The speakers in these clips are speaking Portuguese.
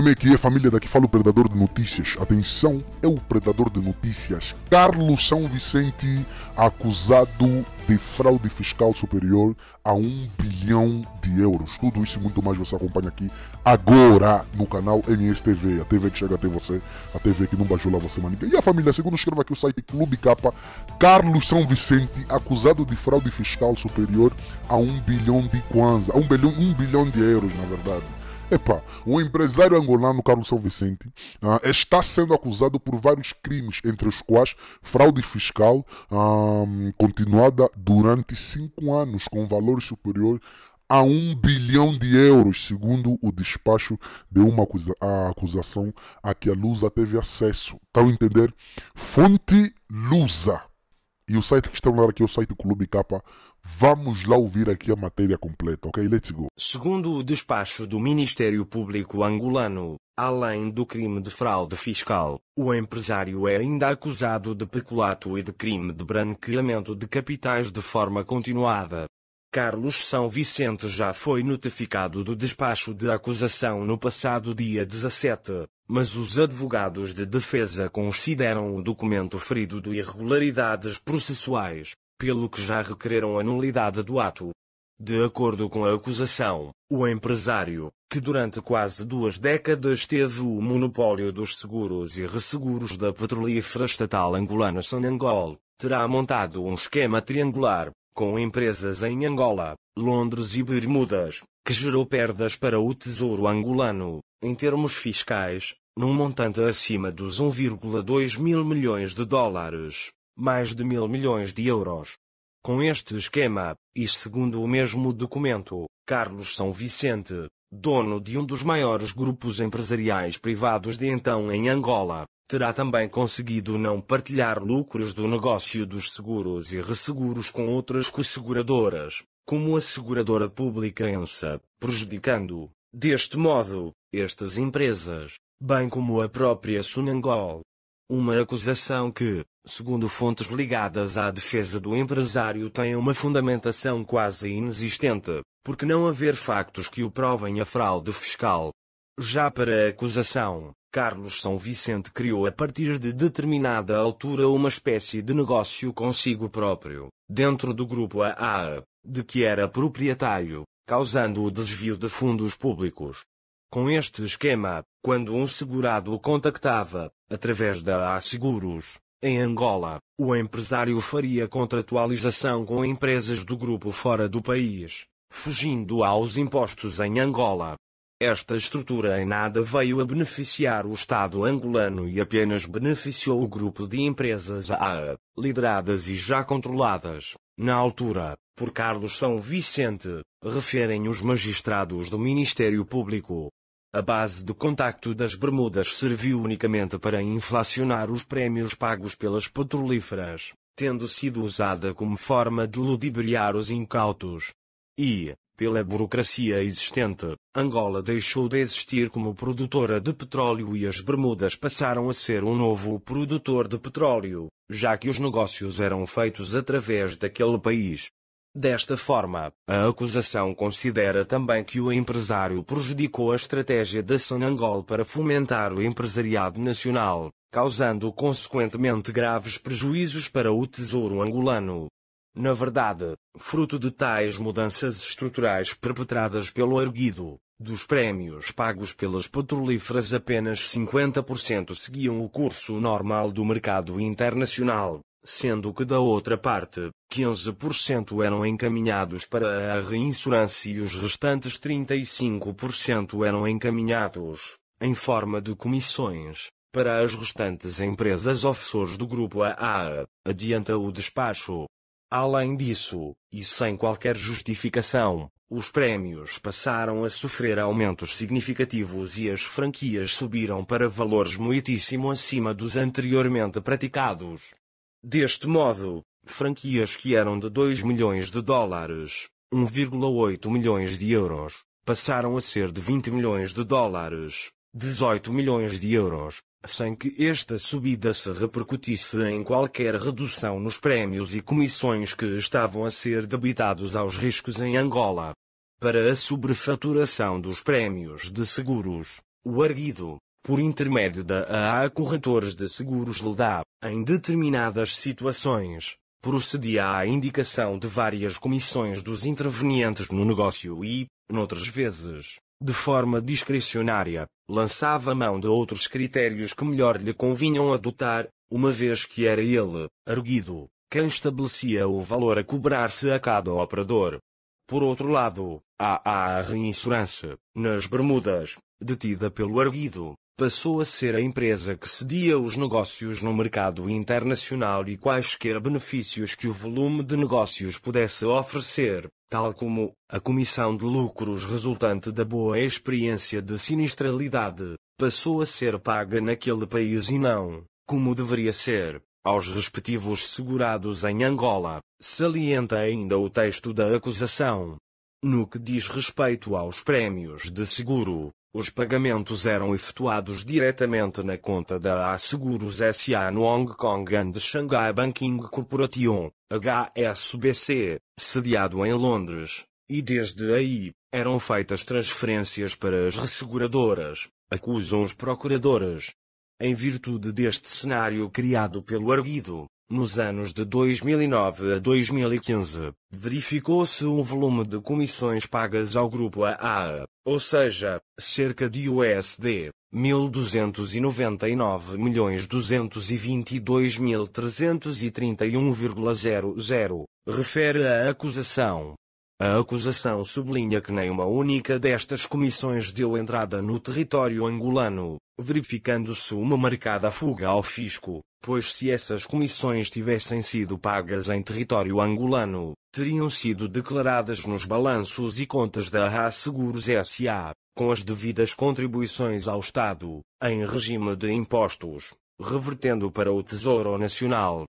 olha a família daqui fala o Predador de Notícias. Atenção, é o Predador de Notícias. Carlos São Vicente, acusado de fraude fiscal superior a um bilhão de euros. Tudo isso e muito mais você acompanha aqui agora no canal MSTV, a TV que chega até você, a TV que não bajula você, manica. E a família, segundo escreva aqui o site Clube Capa, Carlos São Vicente, acusado de fraude fiscal superior a um bilhão de kwanza, a um bilhão, um bilhão de euros, na verdade. Epá, o empresário angolano Carlos São Vicente ah, está sendo acusado por vários crimes, entre os quais fraude fiscal ah, continuada durante cinco anos, com valor superior a um bilhão de euros, segundo o despacho de uma acusa a acusação a que a Lusa teve acesso. Estão a entender? Fonte Lusa. E o site que estão lá aqui é o site Clube Capa. Vamos lá ouvir aqui a matéria completa, ok? Let's go. Segundo o despacho do Ministério Público angolano, além do crime de fraude fiscal, o empresário é ainda acusado de peculato e de crime de branqueamento de capitais de forma continuada. Carlos São Vicente já foi notificado do despacho de acusação no passado dia 17, mas os advogados de defesa consideram o documento ferido de irregularidades processuais pelo que já requereram a nulidade do ato. De acordo com a acusação, o empresário, que durante quase duas décadas teve o monopólio dos seguros e resseguros da petrolífera estatal angolana Sonangol, terá montado um esquema triangular, com empresas em Angola, Londres e Bermudas, que gerou perdas para o Tesouro angolano, em termos fiscais, num montante acima dos 1,2 mil milhões de dólares mais de mil milhões de euros. Com este esquema, e segundo o mesmo documento, Carlos São Vicente, dono de um dos maiores grupos empresariais privados de então em Angola, terá também conseguido não partilhar lucros do negócio dos seguros e resseguros com outras co-seguradoras, como a seguradora pública ENSA, prejudicando, deste modo, estas empresas, bem como a própria Sunangol. Uma acusação que, segundo fontes ligadas à defesa do empresário, tem uma fundamentação quase inexistente, porque não haver factos que o provem a fraude fiscal. Já para a acusação, Carlos São Vicente criou a partir de determinada altura uma espécie de negócio consigo próprio, dentro do grupo AA, de que era proprietário, causando o desvio de fundos públicos. Com este esquema, quando um segurado o contactava, através da A Seguros, em Angola, o empresário faria contratualização com empresas do grupo fora do país, fugindo aos impostos em Angola. Esta estrutura em nada veio a beneficiar o Estado angolano e apenas beneficiou o grupo de empresas AA, lideradas e já controladas, na altura, por Carlos São Vicente, referem os magistrados do Ministério Público. A base de contacto das Bermudas serviu unicamente para inflacionar os prémios pagos pelas petrolíferas, tendo sido usada como forma de ludibriar os incautos. E, pela burocracia existente, Angola deixou de existir como produtora de petróleo e as Bermudas passaram a ser um novo produtor de petróleo, já que os negócios eram feitos através daquele país. Desta forma, a acusação considera também que o empresário prejudicou a estratégia da Sonangol para fomentar o empresariado nacional, causando consequentemente graves prejuízos para o tesouro angolano. Na verdade, fruto de tais mudanças estruturais perpetradas pelo arguido, dos prémios pagos pelas petrolíferas apenas 50% seguiam o curso normal do mercado internacional, sendo que da outra parte, 15% eram encaminhados para a reinsurância e os restantes 35% eram encaminhados, em forma de comissões, para as restantes empresas offshores do grupo AA, adianta o despacho. Além disso, e sem qualquer justificação, os prémios passaram a sofrer aumentos significativos e as franquias subiram para valores muitíssimo acima dos anteriormente praticados. Deste modo, franquias que eram de 2 milhões de dólares, 1,8 milhões de euros, passaram a ser de 20 milhões de dólares, 18 milhões de euros, sem que esta subida se repercutisse em qualquer redução nos prémios e comissões que estavam a ser debitados aos riscos em Angola. Para a sobrefaturação dos prémios de seguros, o arguido, por intermédio da AA Corretores de Seguros LDAP, em determinadas situações, procedia à indicação de várias comissões dos intervenientes no negócio e, noutras vezes, de forma discricionária, lançava mão de outros critérios que melhor lhe convinham adotar, uma vez que era ele, arguido, quem estabelecia o valor a cobrar-se a cada operador. Por outro lado, a AA reinsurance, nas Bermudas, detida pelo arguido, passou a ser a empresa que cedia os negócios no mercado internacional e quaisquer benefícios que o volume de negócios pudesse oferecer, tal como a comissão de lucros resultante da boa experiência de sinistralidade, passou a ser paga naquele país e não, como deveria ser, aos respectivos segurados em Angola, salienta ainda o texto da acusação. No que diz respeito aos prémios de seguro, os pagamentos eram efetuados diretamente na conta da A Seguros SA no Hong Kong and Shanghai Banking Corporation, HSBC, sediado em Londres, e desde aí, eram feitas transferências para as resseguradoras, acusam os procuradores. Em virtude deste cenário criado pelo arguido, nos anos de 2009 a 2015, verificou-se um volume de comissões pagas ao grupo AA, ou seja, cerca de USD 1.299.222.331,00, refere a acusação. A acusação sublinha que nenhuma única destas comissões deu entrada no território angolano, verificando-se uma marcada fuga ao fisco, pois se essas comissões tivessem sido pagas em território angolano, teriam sido declaradas nos balanços e contas da Aa Seguros SA, com as devidas contribuições ao Estado, em regime de impostos, revertendo para o Tesouro Nacional.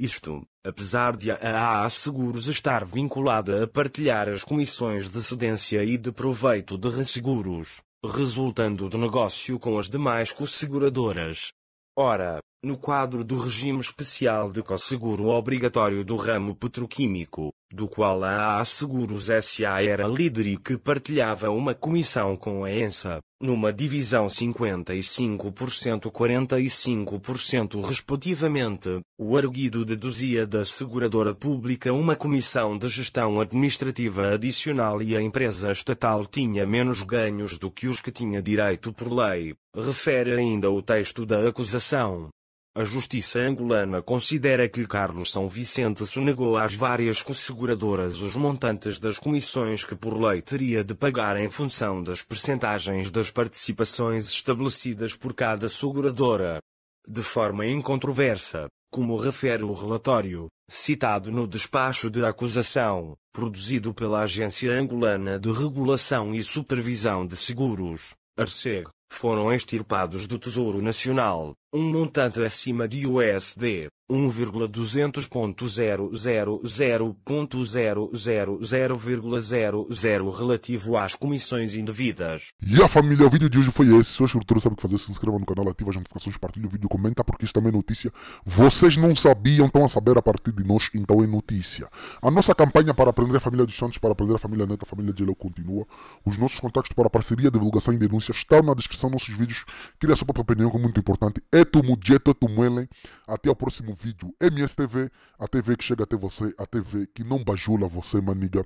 Isto, apesar de a AA Seguros estar vinculada a partilhar as comissões de cedência e de proveito de resseguros, resultando do negócio com as demais co-seguradoras. Ora, no quadro do regime especial de co-seguro obrigatório do ramo petroquímico, do qual a A Seguros SA era líder e que partilhava uma comissão com a ENSA, numa divisão 55% 45% respectivamente, o arguido deduzia da seguradora pública uma comissão de gestão administrativa adicional e a empresa estatal tinha menos ganhos do que os que tinha direito por lei, refere ainda o texto da acusação. A justiça angolana considera que Carlos São Vicente sonegou às várias conseguradoras os montantes das comissões que por lei teria de pagar em função das percentagens das participações estabelecidas por cada seguradora. De forma incontroversa, como refere o relatório, citado no despacho de acusação, produzido pela Agência Angolana de Regulação e Supervisão de Seguros, Arceg foram extirpados do Tesouro Nacional, um montante acima de USD 1,200.000.000.000 relativo às comissões indevidas. E a família, o vídeo de hoje foi esse. Se você não sabe o que fazer, se inscreva no canal, ativa as notificações, partilha o vídeo, comenta, porque isso também é notícia. Vocês não sabiam, estão a saber a partir de nós, então é notícia. A nossa campanha para aprender a família dos Santos, para aprender a família neta, a família de Leu continua. Os nossos contactos para parceria, divulgação e denúncia estão na descrição dos nossos vídeos. Queria a sua própria opinião, que é muito importante. É tu, Mujeto, tu tu, Até o próximo vídeo vídeo. MSTV, a TV que chega até você, a TV que não bajula você, maniga.